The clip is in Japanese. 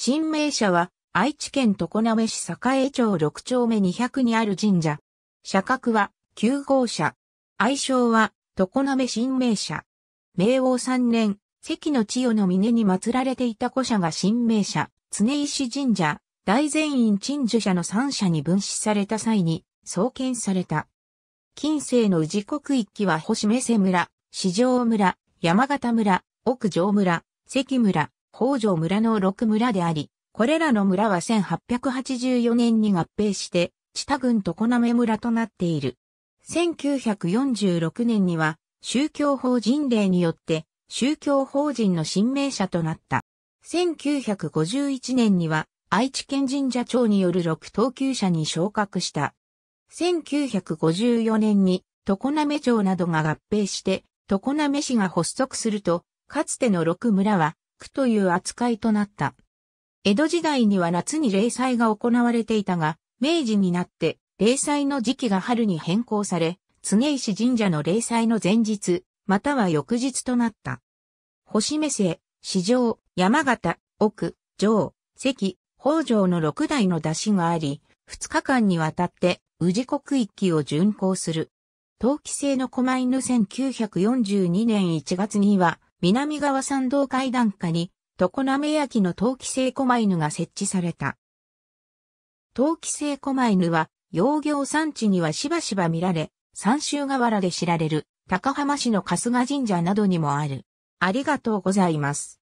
新名社は、愛知県常滑市栄町6丁目200にある神社。社格は、九号社。愛称は、常滑新名社。明王3年、関の千代の峰に祀られていた古社が新名社、常石神社、大善院鎮守社の3社に分子された際に、創建された。近世の宇治国一揆は星目瀬村、四条村、山形村、奥城村、関村、北条村の六村であり、これらの村は1884年に合併して、知田郡常滑村となっている。1946年には、宗教法人令によって、宗教法人の新名者となった。1951年には、愛知県神社長による六等級者に昇格した。1954年に、常滑町などが合併して、常滑市が発足すると、かつての六村は、区という扱いとなった。江戸時代には夏に霊祭が行われていたが、明治になって霊祭の時期が春に変更され、常石神社の霊祭の前日、または翌日となった。星目瀬、四条、山形、奥、上、関、北条の六代の出しがあり、二日間にわたって、宇治国域を巡行する。陶器製の狛犬1942年1月には、南側参道階段下に、常滑焼の陶器製狛犬が設置された。陶器製狛犬は、養業産地にはしばしば見られ、三州河原で知られる、高浜市の春日神社などにもある。ありがとうございます。